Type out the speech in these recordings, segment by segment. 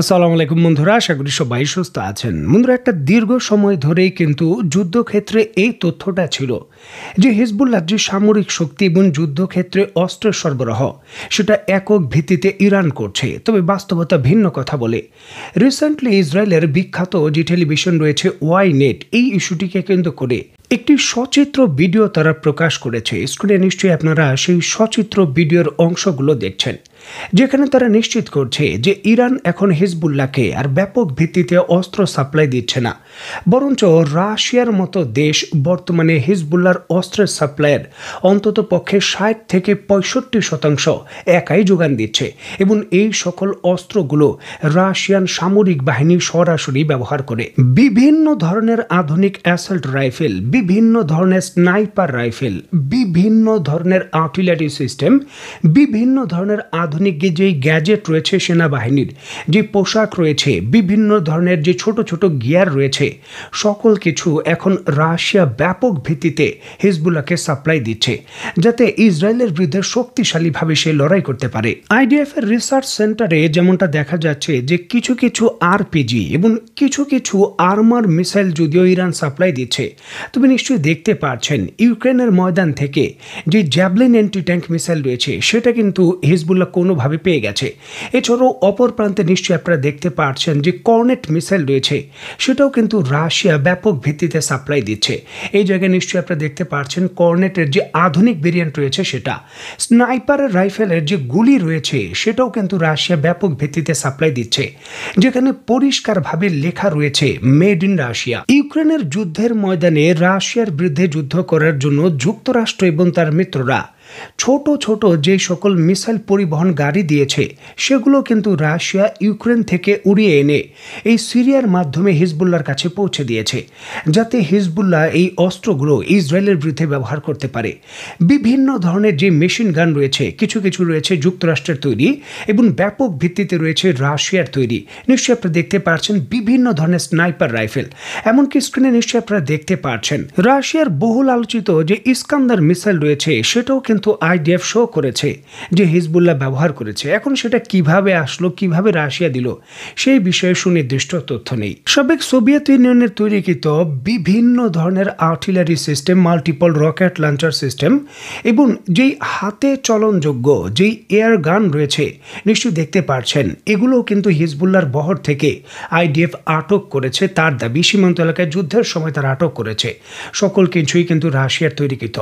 আসসালামু আলাইকুম বন্ধুরা আশা করি সবাই সুস্থ আছেন বন্ধুরা একটা দীর্ঘ সময় ধরেই কিন্তু যুদ্ধক্ষেত্রে এই তথ্যটা ছিল যে হিজবুল্লার যে সামরিক শক্তি এবং যুদ্ধক্ষেত্রে অস্ত্র সরবরাহ সেটা একক ভিত্তিতে ইরান করছে তবে বাস্তবতা ভিন্ন কথা বলে রিসেন্টলি ইসরায়েলের বিখ্যাত যে টেলিভিশন রয়েছে ওয়াই নেট এই ইস্যুটিকে কেন্দ্র করে একটি সচিত্র ভিডিও তারা প্রকাশ করেছে স্ক্রিনে নিশ্চয়ই আপনারা সেই সচিত্র ভিডিওর অংশগুলো দেখছেন যেখানে তারা নিশ্চিত করছে যে ইরান এখন হিজবুল্লাহকে আর ব্যাপক ভিত্তিতে অস্ত্র সাপ্লাই দিচ্ছে না বরঞ্চ রাশিয়ার মতো দেশ বর্তমানে হিজবুল্লার অস্ত্রের সাপ্লাইয়ের অন্তত পক্ষে ষাট থেকে পঁয়ষট্টি শতাংশ একাই যোগান দিচ্ছে এবং এই সকল অস্ত্রগুলো রাশিয়ান সামরিক বাহিনী সরাসরি ব্যবহার করে বিভিন্ন ধরনের আধুনিক অ্যাসল্ট রাইফেল বিভিন্ন ধরনের স্নাইপার রাইফেল বিভিন্ন ধরনের আর্টিলারি সিস্টেম বিভিন্ন ধরনের অত্যাধুনিক যেই গ্যাজেট রয়েছে সেনাবাহিনীর যে পোশাক রয়েছে বিভিন্ন ধরনের যে ছোট ছোট গিয়ার রয়েছে সকল কিছু এখন রাশিয়া ব্যাপক ভিত্তিতে হিজবুল্লাহকে সাপ্লাই দিচ্ছে যাতে ইসরায়েলের বিরুদ্ধে শক্তিশালীভাবে সে লড়াই করতে পারে আইডিএফ এর রিসার্চ সেন্টারে যেমনটা দেখা যাচ্ছে যে কিছু কিছু আরপিজি এবং কিছু কিছু আর্মার মিসাইল যদিও ইরান সাপ্লাই দিচ্ছে তবে নিশ্চয়ই দেখতে পাচ্ছেন ইউক্রেনের ময়দান থেকে যে জ্যাভলিন অ্যান্টি ট্যাঙ্ক মিসাইল রয়েছে সেটা কিন্তু হিজবুল্লা কোনোভাবে পেয়ে গেছে এছাড়াও অপর প্রান্তে নিশ্চয়ই আপনারা দেখতে পাচ্ছেন যে কর্নেট মিসাইল রয়েছে সেটাও কিন্তু রাশিয়া ব্যাপক ভিত্তিতে সাপ্লাই দিচ্ছে এই জায়গায় নিশ্চয়ই আপনারা দেখতে পাচ্ছেন কর্নেটের যে আধুনিক ভেরিয়েন্ট রয়েছে সেটা স্নাইপারের রাইফেলের যে গুলি রয়েছে সেটাও কিন্তু রাশিয়া ব্যাপক ভিত্তিতে সাপ্লাই দিচ্ছে যেখানে পরিষ্কারভাবে লেখা রয়েছে মেড ইন রাশিয়া ইউক্রেনের যুদ্ধের ময়দানে রাশিয়ার বিরুদ্ধে যুদ্ধ করার জন্য যুক্তরাষ্ট্র এবং তার মিত্ররা ছোট ছোট যে সকল মিসাইল পরিবহন গাড়ি দিয়েছে সেগুলো কিন্তু রাশিয়া ইউক্রেন থেকে উড়িয়ে এনে এই সিরিয়ার মাধ্যমে হিজবুল্লার কাছে পৌঁছে দিয়েছে যাতে হিজবুল্লাহ এই অস্ত্রগুলো ইসরায়েলের বিরুদ্ধে ব্যবহার করতে পারে বিভিন্ন ধরনের যে মেশিন গান রয়েছে কিছু কিছু রয়েছে যুক্তরাষ্ট্রের তৈরি এবং ব্যাপক ভিত্তিতে রয়েছে রাশিয়ার তৈরি নিশ্চয়ই আপনারা দেখতে পাচ্ছেন বিভিন্ন ধরনের স্নাইপার রাইফেল এমনকি স্ক্রিনে নিশ্চয়ই আপনারা দেখতে পাচ্ছেন রাশিয়ার বহুল আলোচিত যে ইস্কান্দার মিসাইল রয়েছে সেটাও কিন্তু কিন্তু আইডিএফ শো করেছে যে হিজবুল্লাহ ব্যবহার করেছে এখন সেটা কিভাবে আসলো কিভাবে রাশিয়া দিল সেই বিষয়ে সুনির্দিষ্ট তথ্য নেই সাবেক সোভিয়েত ইউনিয়নের তৈরিকৃত বিভিন্ন ধরনের artillery system multiple rocket launcher system এবং যেই হাতে চলনযোগ্য যেই এয়ার গান রয়েছে নিশ্চয়ই দেখতে পারছেন এগুলোও কিন্তু হিজবুল্লার বহর থেকে আইডিএফ আটক করেছে তার দাবি সীমান্ত এলাকায় যুদ্ধের সময় তারা আটক করেছে সকল কিছুই কিন্তু রাশিয়ার তৈরিকৃত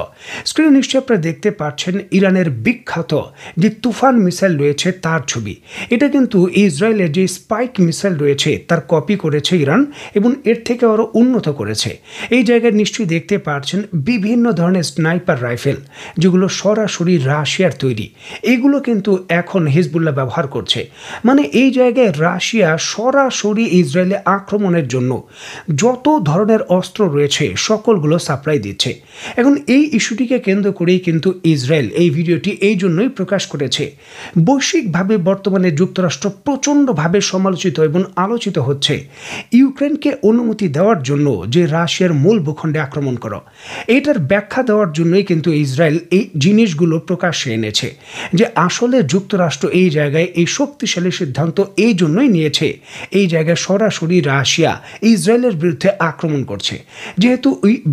স্ক্রিনে নিশ্চয়ই আপনারা দেখতে পাচ্ছেন পাচ্ছেন ইরানের বিখ্যাত যে তুফান মিসাইল রয়েছে তার ছবি এটা কিন্তু ইসরায়েলের যে স্পাইক মিসাইল রয়েছে তার কপি করেছে ইরান এবং এর থেকে আরও উন্নত করেছে এই জায়গায় নিশ্চয়ই দেখতে পাচ্ছেন বিভিন্ন ধরনের স্নাইপার রাইফেল যেগুলো সরাসরি রাশিয়ার তৈরি এগুলো কিন্তু এখন হিজবুল্লাহ ব্যবহার করছে মানে এই জায়গায় রাশিয়া সরাসরি ইসরায়েলে আক্রমণের জন্য যত ধরনের অস্ত্র রয়েছে সকলগুলো সাপ্লাই দিচ্ছে এখন এই ইস্যুটিকে কেন্দ্র করেই কিন্তু ইসরায়েল এই ভিডিওটি এই জন্যই প্রকাশ করেছে বৈশ্বিকভাবে বর্তমানে যুক্তরাষ্ট্র প্রচণ্ডভাবে সমালোচিত এবং আলোচিত হচ্ছে ইউক্রেনকে অনুমতি দেওয়ার জন্য যে রাশিয়ার মূল ভূখণ্ডে আক্রমণ করো এটার ব্যাখ্যা দেওয়ার জন্যই কিন্তু ইসরায়েল এই জিনিসগুলো প্রকাশ্যে এনেছে যে আসলে যুক্তরাষ্ট্র এই জায়গায় এই শক্তিশালী সিদ্ধান্ত এই জন্যই নিয়েছে এই জায়গায় সরাসরি রাশিয়া ইসরায়েলের বিরুদ্ধে আক্রমণ করছে যেহেতু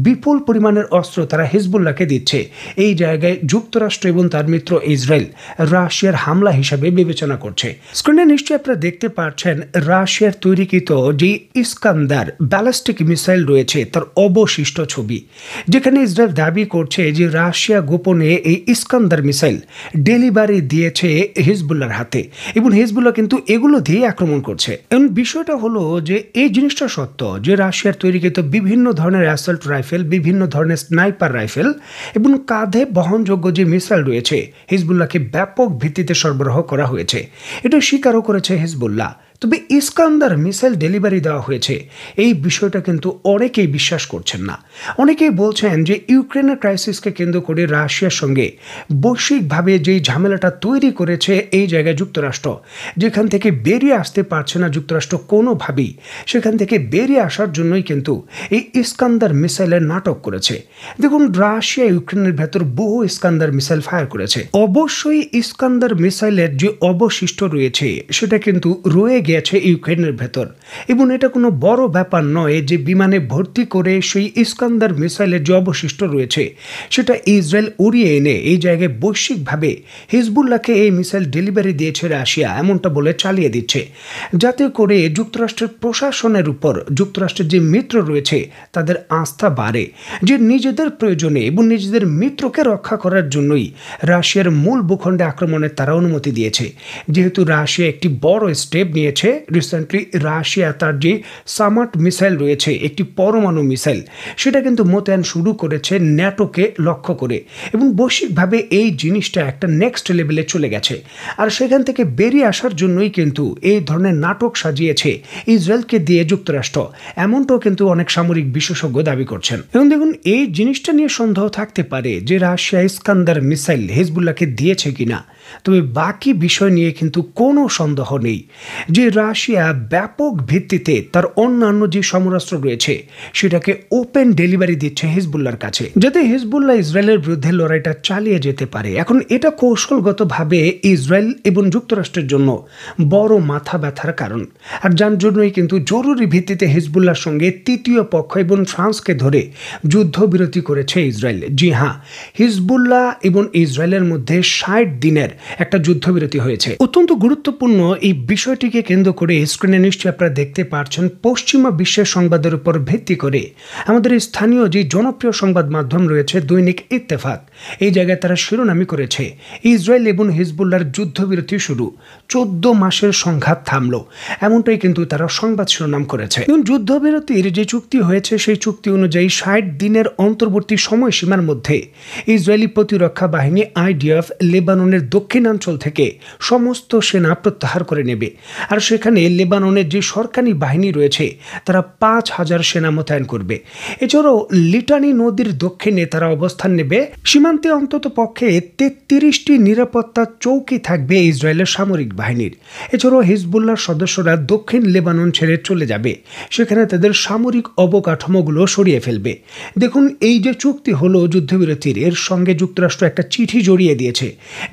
বিপুল পরিমাণের অস্ত্র তারা হিজবুল্লাহকে দিচ্ছে এই জায়গায় যুক্তরাষ্ট্র এবং তার মিত্র ইসরায়েল রাশিয়ার হামলা হিসাবে বিবেচনা করছে স্ক্রিনে নিশ্চয়ই আপনারা দেখতে পাচ্ছেন রাশিয়ার তৈরিকৃত যে ইস্কান্দার ব্যালিস্টিক মিসাইল রয়েছে তার অবশিষ্ট ছবি যেখানে ইসরায়েল দাবি করছে যে রাশিয়া গোপনে এই ইস্কান্দার মিসাইল ডেলিভারি দিয়েছে হিজবুল্লার হাতে এবং হিজবুল্লা কিন্তু এগুলো দিয়ে আক্রমণ করছে এবং বিষয়টা হলো যে এই জিনিসটা সত্য যে রাশিয়ার তৈরিকৃত বিভিন্ন ধরনের অ্যাসল্ট রাইফেল বিভিন্ন ধরনের স্নাইপার রাইফেল এবং কাঁধে বহনযোগ্য নির্ভরযোগ্য যে মিসাইল রয়েছে হিজবুল্লাহকে ব্যাপক ভিত্তিতে সরবরাহ করা হয়েছে এটা স্বীকারও করেছে হিজবুল্লাহ তবে ইস্কান্দার মিসাইল ডেলিভারি দেওয়া হয়েছে এই বিষয়টা কিন্তু অনেকেই বিশ্বাস করছেন না অনেকেই বলছেন যে ইউক্রেনের ক্রাইসিসকে কেন্দ্র করে রাশিয়ার সঙ্গে বৈশ্বিকভাবে যেই ঝামেলাটা তৈরি করেছে এই জায়গায় যুক্তরাষ্ট্র যেখান থেকে বেরিয়ে আসতে পারছে না যুক্তরাষ্ট্র কোনোভাবেই সেখান থেকে বেরিয়ে আসার জন্যই কিন্তু এই ইস্কান্দার মিসাইলের নাটক করেছে দেখুন রাশিয়া ইউক্রেনের ভেতর বহু ইস্কান্দার মিসাইল ফায়ার করেছে অবশ্যই ইস্কান্দার মিসাইলের যে অবশিষ্ট রয়েছে সেটা কিন্তু রয়ে গিয়েছে ইউক্রেনের ভেতর এবং এটা কোনো বড় ব্যাপার নয় যে বিমানে ভর্তি করে সেই ইস্কান্দার মিসাইলের যে অবশিষ্ট রয়েছে সেটা ইসরায়েল উড়িয়ে এনে এই জায়গায় বৈশ্বিকভাবে হিজবুল্লাহকে এই মিসাইল ডেলিভারি দিয়েছে রাশিয়া এমনটা বলে চালিয়ে দিচ্ছে যাতে করে যুক্তরাষ্ট্রের প্রশাসনের উপর যুক্তরাষ্ট্রের যে মিত্র রয়েছে তাদের আস্থা বাড়ে যে নিজেদের প্রয়োজনে এবং নিজেদের মিত্রকে রক্ষা করার জন্যই রাশিয়ার মূল ভূখণ্ডে আক্রমণের তারা অনুমতি দিয়েছে যেহেতু রাশিয়া একটি বড় স্টেপ নিয়েছে রয়েছে রিসেন্টলি রাশিয়া তার যে সামার্ট মিসাইল রয়েছে একটি পরমাণু মিসাইল সেটা কিন্তু মোতায়েন শুরু করেছে ন্যাটোকে লক্ষ্য করে এবং বৈশ্বিকভাবে এই জিনিসটা একটা নেক্সট লেভেলে চলে গেছে আর সেখান থেকে বেরিয়ে আসার জন্যই কিন্তু এই ধরনের নাটক সাজিয়েছে ইসরায়েলকে দিয়ে যুক্তরাষ্ট্র এমনটাও কিন্তু অনেক সামরিক বিশেষজ্ঞ দাবি করছেন এবং দেখুন এই জিনিসটা নিয়ে সন্দেহ থাকতে পারে যে রাশিয়া ইস্কান্দার মিসাইল হিজবুল্লাহকে দিয়েছে কিনা তবে বাকি বিষয় নিয়ে কিন্তু কোনো সন্দেহ নেই যে রাশিয়া ব্যাপক ভিত্তিতে তার অন্যান্য যে সমরাস্ত্র রয়েছে সেটাকে ওপেন ডেলিভারি দিচ্ছে হিজবুল্লার কাছে যাতে হিজবুল্লাহ ইসরায়েলের বিরুদ্ধে লড়াইটা চালিয়ে যেতে পারে এখন এটা কৌশলগতভাবে ইসরায়েল এবং যুক্তরাষ্ট্রের জন্য বড় মাথা ব্যথার কারণ আর যার জন্যই কিন্তু জরুরি ভিত্তিতে হিজবুল্লার সঙ্গে তৃতীয় পক্ষ এবং ফ্রান্সকে ধরে যুদ্ধবিরতি করেছে ইসরায়েল জি হ্যাঁ হিজবুল্লাহ এবং ইসরায়েলের মধ্যে ষাট দিনের একটা যুদ্ধবিরতি হয়েছে অত্যন্ত গুরুত্বপূর্ণ এই বিষয়টিকে কেন্দ্র করে স্ক্রিনে নিশ্চয়ই আপনারা দেখতে পাচ্ছেন পশ্চিমা বিশ্বের সংবাদের উপর ভিত্তি করে আমাদের স্থানীয় যে জনপ্রিয় সংবাদ মাধ্যম রয়েছে দৈনিক ইত্তেফাক এই জায়গায় তারা শিরোনামি করেছে ইসরায়েল এবং হিজবুল্লার যুদ্ধবিরতি শুরু চোদ্দ মাসের সংঘাত থামল এমনটাই কিন্তু তারা সংবাদ শিরোনাম করেছে এবং যুদ্ধবিরতির যে চুক্তি হয়েছে সেই চুক্তি অনুযায়ী ষাট দিনের অন্তর্বর্তী সময়সীমার মধ্যে ইসরায়েলি প্রতিরক্ষা বাহিনী আইডিএফ লেবাননের দক্ষিণাঞ্চল থেকে সমস্ত সেনা প্রত্যাহার করে নেবে আর সেখানে লেবাননের যে সরকারি বাহিনী রয়েছে তারা পাঁচ হাজার সেনা মোতায়েন করবে এছাড়াও লিটানি নদীর দক্ষিণে তারা অবস্থান নেবে সীমান্তে অন্তত পক্ষে তেত্রিশটি নিরাপত্তা চৌকি থাকবে ইসরায়েলের সামরিক বাহিনীর এছাড়াও হিজবুল্লার সদস্যরা দক্ষিণ লেবানন ছেড়ে চলে যাবে সেখানে তাদের সামরিক অবকাঠামোগুলো সরিয়ে ফেলবে দেখুন এই যে চুক্তি হলো যুদ্ধবিরতির এর সঙ্গে যুক্তরাষ্ট্র একটা চিঠি জড়িয়ে দিয়েছে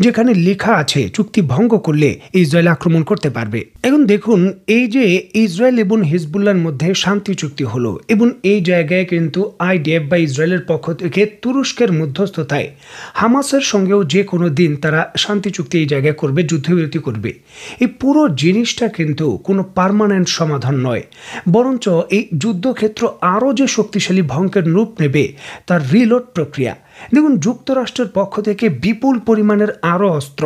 যেখানে লেখা আছে চুক্তি ভঙ্গ করলে ইসরায়েল আক্রমণ করতে পারবে এখন দেখুন এই যে ইসরায়েল এবং হিজবুল্লার মধ্যে শান্তি চুক্তি হলো এবং এই জায়গায় কিন্তু আইডিএফ বা ইসরায়েলের পক্ষ থেকে তুরস্কের মধ্যস্থতায় হামাসের সঙ্গেও যে কোনো দিন তারা শান্তি চুক্তি এই জায়গায় করবে যুদ্ধবিরতি করবে এই পুরো জিনিসটা কিন্তু কোনো পারমানেন্ট সমাধান নয় বরঞ্চ এই যুদ্ধক্ষেত্র আরও যে শক্তিশালী ভঙ্কের রূপ নেবে তার রিলোড প্রক্রিয়া দেখুন যুক্তরাষ্ট্রের পক্ষ থেকে বিপুল পরিমাণের আরও অস্ত্র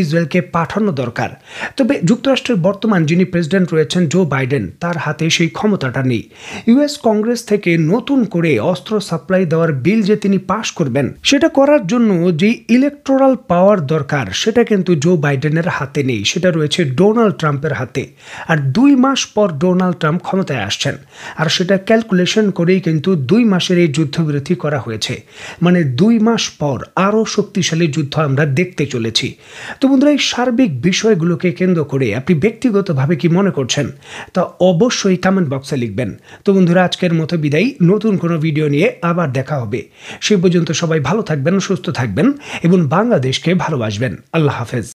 ইসরায়েলকে পাঠানো দরকার তবে যুক্তরাষ্ট্রের বর্তমান যিনি প্রেসিডেন্ট রয়েছেন জো বাইডেন তার হাতে সেই ক্ষমতাটা নেই ইউএস কংগ্রেস থেকে নতুন করে অস্ত্র সাপ্লাই দেওয়ার বিল যে তিনি পাশ করবেন সেটা করার জন্য যে ইলেকট্রাল পাওয়ার দরকার সেটা কিন্তু জো বাইডেনের হাতে নেই সেটা রয়েছে ডোনাল্ড ট্রাম্পের হাতে আর দুই মাস পর ডোনাল্ড ট্রাম্প ক্ষমতায় আসছেন আর সেটা ক্যালকুলেশন করেই কিন্তু দুই মাসের এই যুদ্ধবিরতি করা হয়েছে মানে দুই মাস পর আরও শক্তিশালী যুদ্ধ আমরা দেখতে চলেছি তো বন্ধুরা এই সার্বিক বিষয়গুলোকে কেন্দ্র করে আপনি ব্যক্তিগতভাবে কি মনে করছেন তা অবশ্যই কমেন্ট বক্সে লিখবেন তো বন্ধুরা আজকের মতো বিদায়ী নতুন কোনো ভিডিও নিয়ে আবার দেখা হবে সে পর্যন্ত সবাই ভালো থাকবেন সুস্থ থাকবেন এবং বাংলাদেশকে ভালোবাসবেন আল্লাহ হাফেজ